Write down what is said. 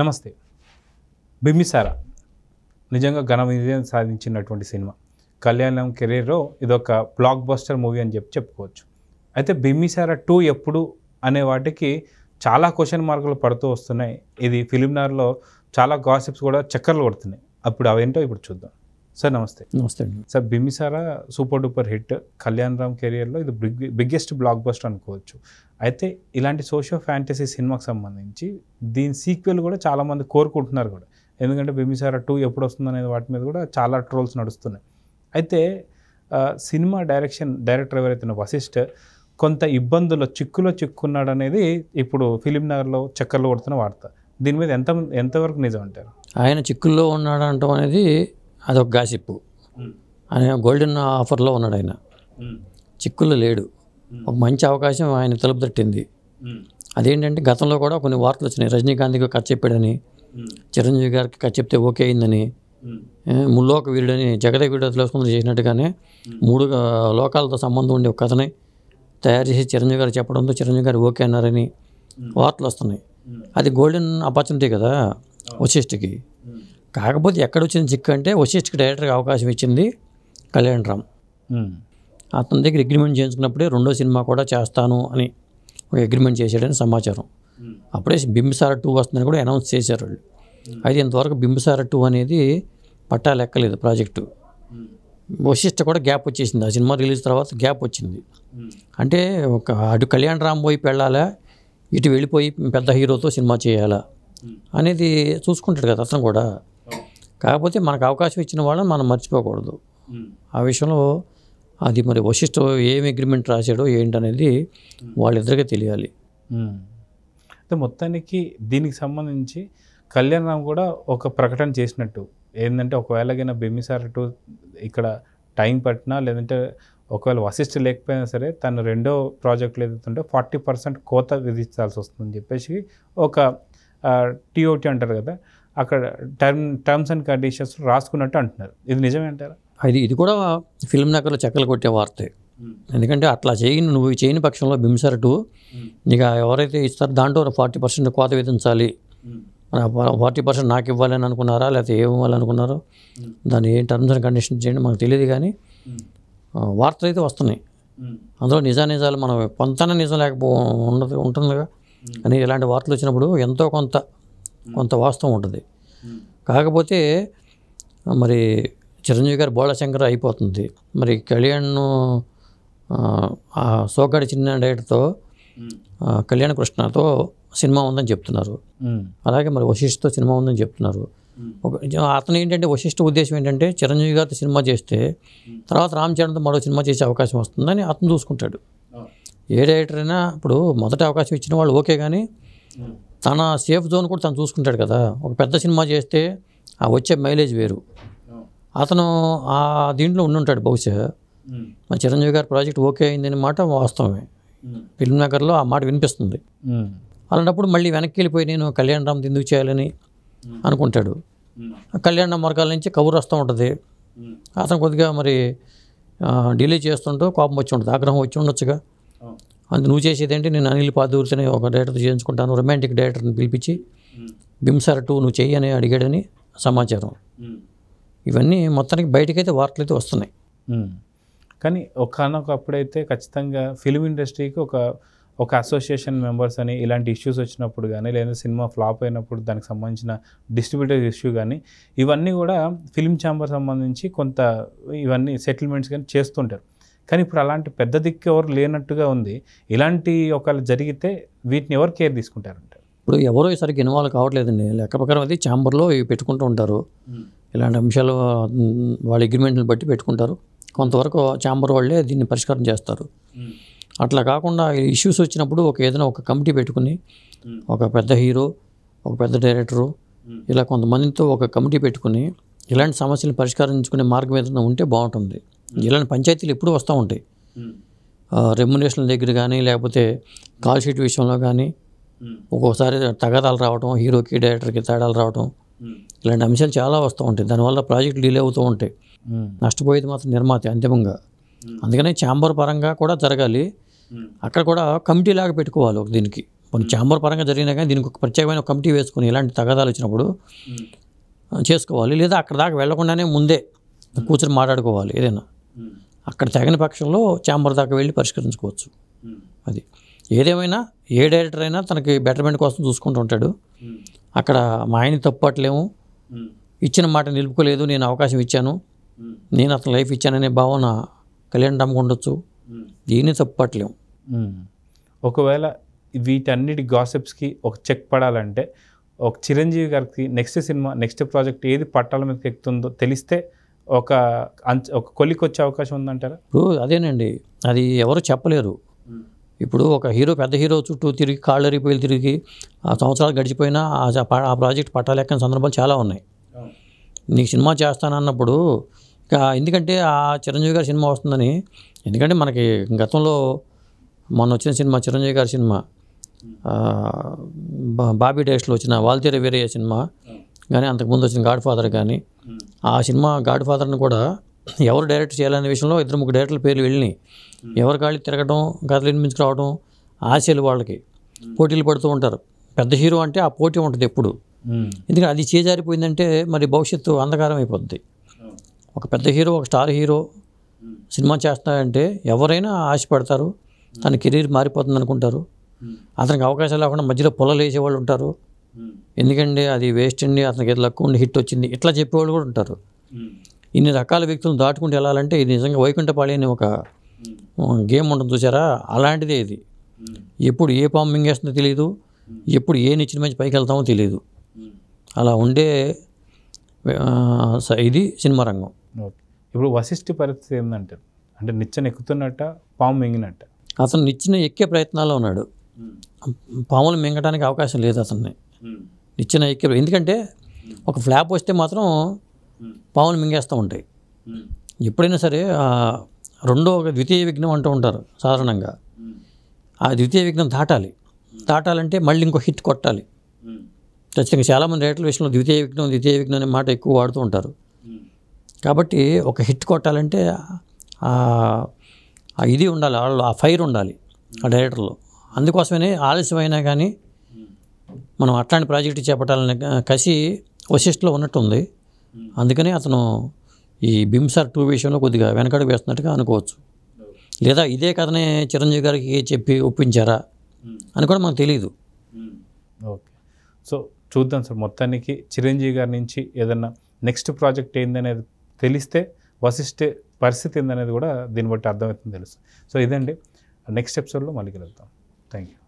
నమస్తే బిమ్మిసారా నిజంగా ఘన విజయం సాధించినటువంటి సినిమా కళ్యాణం కెరీర్లో ఇదొక బ్లాక్ బస్టర్ మూవీ అని చెప్పి చెప్పుకోవచ్చు అయితే బిమ్మిసారా టూ ఎప్పుడు అనే వాటికి చాలా క్వశ్చన్ మార్కులు పడుతూ వస్తున్నాయి ఇది ఫిలింనార్లో చాలా గాసిప్స్ కూడా చక్కర్లు కొడుతున్నాయి అప్పుడు అవేంటో ఇప్పుడు చూద్దాం సార్ నమస్తే నమస్తే అండి sir Bimbisara super duper hit Kalyan Ram కెరియర్లో ఇది బిగ్ బిగ్గెస్ట్ బ్లాక్ బస్టర్ అనుకోవచ్చు అయితే ఇలాంటి సోషియో ఫ్యాంటసీ సినిమాకి సంబంధించి దీని సీక్వెల్ కూడా చాలామంది కోరుకుంటున్నారు కూడా ఎందుకంటే బిమిసారా టూ ఎప్పుడు వస్తుంది అనేది వాటి మీద కూడా చాలా ట్రోల్స్ నడుస్తున్నాయి అయితే సినిమా డైరెక్షన్ డైరెక్టర్ ఎవరైతే వశిష్ఠ కొంత ఇబ్బందులు చిక్కులో చిక్కున్నాడు అనేది ఇప్పుడు ఫిలిం నగర్లో చక్కర్లు కొడుతున్న వార్త దీని మీద ఎంత ఎంతవరకు నిజం అంటారు ఆయన చిక్కుల్లో ఉన్నాడు అంటాం అనేది అదొక గాసిప్పు ఆయన గోల్డెన్ ఆఫర్లో ఉన్నాడు ఆయన చిక్కులు లేడు ఒక మంచి అవకాశం ఆయన తలుపు తట్టింది అదేంటంటే గతంలో కూడా కొన్ని వార్తలు వచ్చినాయి రజనీకాంత్కి ఖర్చు చెప్పాడని చిరంజీవి గారికి ఖర్చు చెప్తే ఓకే అయిందని ముల్లోక వీరుడని జగదేవుడు తెలుసుకుంది చేసినట్టుగానే మూడు లోకాలతో సంబంధం ఉండే ఒక కథని తయారు చేసి చిరంజీవి గారు చెప్పడంతో చిరంజీవి గారు ఓకే అన్నారని వార్తలు వస్తున్నాయి అది గోల్డెన్ ఆపర్చునిటీ కదా వశిష్ఠకి కాకపోతే వచ్చిన చిక్కు అంటే వశిష్ఠకి డైరెక్టర్కి అవకాశం ఇచ్చింది కళ్యాణ్ రామ్ అతని దగ్గర అగ్రిమెంట్ చేయించుకున్నప్పుడే రెండో సినిమా కూడా చేస్తాను అని ఒక అగ్రిమెంట్ చేశాడని సమాచారం అప్పుడే బింబిసార టూ వస్తుందని కూడా అనౌన్స్ చేశారు వాళ్ళు అయితే ఇంతవరకు బింబిసార టూ అనేది పట్టా లెక్కలేదు ప్రాజెక్టు వశిష్ఠ కూడా గ్యాప్ వచ్చేసింది ఆ సినిమా రిలీజ్ తర్వాత గ్యాప్ వచ్చింది అంటే ఒక అటు కళ్యాణ్ రామ్ పోయి పెళ్ళాలా ఇటు వెళ్ళిపోయి పెద్ద హీరోతో సినిమా చేయాలా అనేది చూసుకుంటాడు కదా అతను కూడా కాకపోతే మనకు అవకాశం ఇచ్చిన వాళ్ళని మనం మర్చిపోకూడదు ఆ విషయంలో అది మరి వశిష్ఠ ఏం అగ్రిమెంట్ రాశాడో ఏంటనేది వాళ్ళిద్దరికీ తెలియాలి అంటే మొత్తానికి దీనికి సంబంధించి రామ్ కూడా ఒక ప్రకటన చేసినట్టు ఏంటంటే ఒకవేళగైనా బిమ్మిసార్ టు ఇక్కడ టైం పట్టినా లేదంటే ఒకవేళ వశిష్ఠ లేకపోయినా సరే తను రెండో ప్రాజెక్టులు ఏదైతుంటే ఫార్టీ పర్సెంట్ కోత విధించాల్సి వస్తుందని చెప్పేసి ఒక టీఓటీ అంటారు కదా అక్కడ టర్మ్ టర్మ్స్ అండ్ కండిషన్స్ రాసుకున్నట్టు అంటున్నారు ఇది అంటారా అది ఇది కూడా ఫిల్మ్ నగర్లో చెక్కలు కొట్టే వార్తే ఎందుకంటే అట్లా చేయని నువ్వు చేయని పక్షంలో బింసర్ hmm. ఇక ఎవరైతే ఇస్తారో దాంట్లో ఫార్టీ పర్సెంట్ కోత విధించాలి hmm. ఫార్టీ పర్సెంట్ నాకు ఇవ్వాలని అనుకున్నారా లేకపోతే అనుకున్నారో hmm. దాన్ని ఏ టర్మ్స్ అండ్ కండిషన్స్ చేయండి మాకు తెలియదు కానీ వార్తలు అయితే వస్తున్నాయి అందులో నిజానిజాలు మనం కొంత నిజం లేకపో ఉండదు ఉంటుందిగా అని ఇలాంటి వార్తలు వచ్చినప్పుడు ఎంతో కొంత కొంత వాస్తవం ఉంటుంది కాకపోతే మరి చిరంజీవి గారు శంకర్ అయిపోతుంది మరి కళ్యాణ్ సోకాడి చిన్న డైరెక్టర్తో కళ్యాణ్ కృష్ణతో సినిమా ఉందని చెప్తున్నారు అలాగే మరి వశిష్ఠతో సినిమా ఉందని చెప్తున్నారు ఒక అతను ఏంటంటే వశిష్ఠ ఉద్దేశం ఏంటంటే చిరంజీవి గారితో సినిమా చేస్తే తర్వాత రామ్ చరణ్తో మరో సినిమా చేసే అవకాశం వస్తుందని అతను చూసుకుంటాడు ఏ డైరెక్టర్ అయినా ఇప్పుడు మొదట అవకాశం ఇచ్చిన వాళ్ళు ఓకే కానీ తన సేఫ్ జోన్ కూడా తను చూసుకుంటాడు కదా ఒక పెద్ద సినిమా చేస్తే ఆ వచ్చే మైలేజ్ వేరు అతను ఆ దీంట్లో ఉండుంటాడు బహుశా మన చిరంజీవి గారి ప్రాజెక్ట్ ఓకే అయిందని మాట వాస్తవమే ఫిల్మ్ నగర్లో ఆ మాట వినిపిస్తుంది అలాంటప్పుడు మళ్ళీ వెనక్కి వెళ్ళిపోయి నేను కళ్యాణ రామ్ ఎందుకు చేయాలని అనుకుంటాడు కళ్యాణ మార్గాల నుంచి కబురు వస్తూ ఉంటుంది అతను కొద్దిగా మరి డిలే చేస్తుంటూ కోపం వచ్చి ఉంటుంది ఆగ్రహం వచ్చి ఉండొచ్చుగా అందు నువ్వు చేసేదేంటి నేను అనిల్ పాదూర్చని ఒక డైరెక్టర్ చేయించుకుంటాను రొమాంటిక్ డైరెక్టర్ని పిలిపించి బింసర్ టూ నువ్వు చెయ్యని అడిగాడని సమాచారం ఇవన్నీ మొత్తానికి బయటకైతే వార్తలు అయితే వస్తున్నాయి కానీ ఒకనొకప్పుడైతే అప్పుడైతే ఖచ్చితంగా ఫిలిం ఇండస్ట్రీకి ఒక ఒక అసోసియేషన్ మెంబర్స్ అని ఇలాంటి ఇష్యూస్ వచ్చినప్పుడు కానీ లేదా సినిమా ఫ్లాప్ అయినప్పుడు దానికి సంబంధించిన డిస్ట్రిబ్యూటర్ ఇష్యూ కానీ ఇవన్నీ కూడా ఫిలిం ఛాంబర్ సంబంధించి కొంత ఇవన్నీ సెటిల్మెంట్స్ కానీ చేస్తుంటారు కానీ ఇప్పుడు అలాంటి పెద్ద దిక్కు ఎవరు లేనట్టుగా ఉంది ఇలాంటి ఒకవేళ జరిగితే వీటిని ఎవరు కేర్ తీసుకుంటారంటే ఇప్పుడు ఎవరో ఈసారికి ఇన్వాల్వ్ కావట్లేదండి లెక్క ప్రకారం అది ఛాంబర్లో పెట్టుకుంటూ ఉంటారు ఇలాంటి అంశాలు వాళ్ళ అగ్రిమెంట్ని బట్టి పెట్టుకుంటారు కొంతవరకు ఛాంబర్ వాళ్ళే దీన్ని పరిష్కారం చేస్తారు అట్లా కాకుండా ఇష్యూస్ వచ్చినప్పుడు ఒక ఏదైనా ఒక కమిటీ పెట్టుకుని ఒక పెద్ద హీరో ఒక పెద్ద డైరెక్టరు ఇలా కొంతమందితో ఒక కమిటీ పెట్టుకుని ఇలాంటి సమస్యలు పరిష్కరించుకునే మార్గం ఏదైనా ఉంటే బాగుంటుంది ఇలాంటి పంచాయతీలు ఎప్పుడు వస్తూ ఉంటాయి రెమ్యునేషన్ దగ్గర కానీ లేకపోతే కాల్ షీట్ విషయంలో కానీ ఒక్కోసారి తగాదాలు రావడం హీరోకి డైరెక్టర్కి తేడాలు రావడం ఇలాంటి అంశాలు చాలా వస్తూ ఉంటాయి దానివల్ల ప్రాజెక్ట్ డిలే అవుతూ ఉంటాయి నష్టపోయేది మాత్రం నిర్మాత అంతిమంగా అందుకనే ఛాంబర్ పరంగా కూడా జరగాలి అక్కడ కూడా కమిటీ లాగా పెట్టుకోవాలి ఒక దీనికి కొన్ని ఛాంబర్ పరంగా జరిగినా కానీ దీనికి ఒక ప్రత్యేకమైన కమిటీ వేసుకుని ఇలాంటి తగాదాలు వచ్చినప్పుడు చేసుకోవాలి లేదా అక్కడ దాకా వెళ్లకుండానే ముందే కూర్చొని మాట్లాడుకోవాలి ఏదైనా అక్కడ తగిన పక్షంలో ఛాంబర్ దాకా వెళ్ళి పరిష్కరించుకోవచ్చు అది ఏదేమైనా ఏ డైరెక్టర్ అయినా తనకి బెటర్మెంట్ కోసం చూసుకుంటూ ఉంటాడు అక్కడ మా ఆయన తప్పట్లేము ఇచ్చిన మాట నిలుపుకోలేదు నేను అవకాశం ఇచ్చాను నేను అతను లైఫ్ ఇచ్చాననే భావన కళ్యాణ్ డమ్ ఉండొచ్చు దీన్ని తప్పట్లేము ఒకవేళ వీటన్నిటి గాసెప్స్కి ఒక చెక్ పడాలంటే ఒక చిరంజీవి గారికి నెక్స్ట్ సినిమా నెక్స్ట్ ప్రాజెక్ట్ ఏది పట్టాల మీదకి ఎక్కుతుందో తెలిస్తే ఒక అంత ఒక కొలికి వచ్చే అవకాశం ఉందంటారా ఇప్పుడు అదేనండి అది ఎవరు చెప్పలేరు ఇప్పుడు ఒక హీరో పెద్ద హీరో చుట్టూ తిరిగి కాళ్ళరిపోయి తిరిగి ఆ సంవత్సరాలు గడిచిపోయినా ఆ ప్రాజెక్ట్ పట్టాలెక్కని సందర్భాలు చాలా ఉన్నాయి నీకు సినిమా చేస్తానన్నప్పుడు ఎందుకంటే ఆ చిరంజీవి గారి సినిమా వస్తుందని ఎందుకంటే మనకి గతంలో మొన్న వచ్చిన సినిమా చిరంజీవి గారి సినిమా బాబీ డేస్లో వచ్చిన వాల్తేరి వేరే సినిమా కానీ అంతకుముందు వచ్చిన గాడ్ ఫాదర్ కానీ ఆ సినిమా గాడ్ ఫాదర్ని కూడా ఎవరు డైరెక్ట్ చేయాలనే విషయంలో ఇద్దరు ముగ్గురు డైరెక్టర్ల పేర్లు వెళ్ళినాయి ఎవరి కాళ్ళు తిరగడం కథలు వినిపించుకురావడం ఆశలు వాళ్ళకి పోటీలు పడుతూ ఉంటారు పెద్ద హీరో అంటే ఆ పోటీ ఉంటుంది ఎప్పుడు ఎందుకంటే అది చేజారిపోయిందంటే మరి భవిష్యత్తు అంధకారం అయిపోద్ది ఒక పెద్ద హీరో ఒక స్టార్ హీరో సినిమా చేస్తున్నాడంటే ఎవరైనా ఆశపడతారు తన కెరీర్ మారిపోతుంది అనుకుంటారు అతనికి అవకాశాలు లేకుండా మధ్యలో పొలలు వేసేవాళ్ళు ఉంటారు Hmm. ఎందుకంటే అది వేస్ట్ అండి అతనికి లక్ ఉండి హిట్ వచ్చింది ఇట్లా చెప్పేవాళ్ళు కూడా ఉంటారు hmm. ఇన్ని రకాల వ్యక్తులను దాటుకుంటూ వెళ్ళాలంటే ఇది నిజంగా వైకుంఠపాళి అని ఒక hmm. గేమ్ ఉంటుంది చూసారా అలాంటిదే ఇది ఎప్పుడు ఏ పాము మింగేస్తుందో తెలియదు ఎప్పుడు ఏ నిచ్చిన మంచి పైకి వెళ్తామో తెలియదు అలా ఉండే ఇది సినిమా రంగం ఇప్పుడు వశిష్ఠ పరిస్థితి ఏంటంటే అంటే నిచ్చెన ఎక్కుతున్నట్ట పాము మింగినట్ట అతను నిచ్చిన ఎక్కే ప్రయత్నాల్లో ఉన్నాడు పాములు మింగడానికి అవకాశం లేదు అతన్ని నిచ్చిన ఐక్యం ఎందుకంటే ఒక ఫ్లాప్ వస్తే మాత్రం పావులు మింగేస్తూ ఉంటాయి ఎప్పుడైనా సరే రెండో ఒక ద్వితీయ విఘ్నం అంటూ ఉంటారు సాధారణంగా ఆ ద్వితీయ విఘ్నం దాటాలి దాటాలంటే మళ్ళీ ఇంకో హిట్ కొట్టాలి ఖచ్చితంగా చాలామంది రేట్ల విషయంలో ద్వితీయ విఘ్నం ద్వితీయ విఘ్నం అనే మాట ఎక్కువ వాడుతూ ఉంటారు కాబట్టి ఒక హిట్ కొట్టాలంటే ఇది ఉండాలి వాళ్ళు ఆ ఫైర్ ఉండాలి ఆ డైరెక్టర్లో అందుకోసమనే ఆలస్యమైనా కానీ మనం అట్లాంటి ప్రాజెక్టు చేపట్టాలని కసి వశిష్ఠలో ఉన్నట్టుంది అందుకనే అతను ఈ బింసార్ టూ విషయంలో కొద్దిగా వెనకడుగు వేస్తున్నట్టుగా అనుకోవచ్చు లేదా ఇదే కథనే చిరంజీవి గారికి చెప్పి ఒప్పించారా అని కూడా మనకు తెలియదు ఓకే సో చూద్దాం సార్ మొత్తానికి చిరంజీవి గారి నుంచి ఏదన్నా నెక్స్ట్ ప్రాజెక్ట్ ఏందనేది తెలిస్తే వశిష్ఠ పరిస్థితి ఏందనేది కూడా దీన్ని బట్టి అర్థమవుతుంది తెలుసు సో ఇదండి నెక్స్ట్ ఎపిసోడ్లో మళ్ళీ కలుగుతాం థ్యాంక్ యూ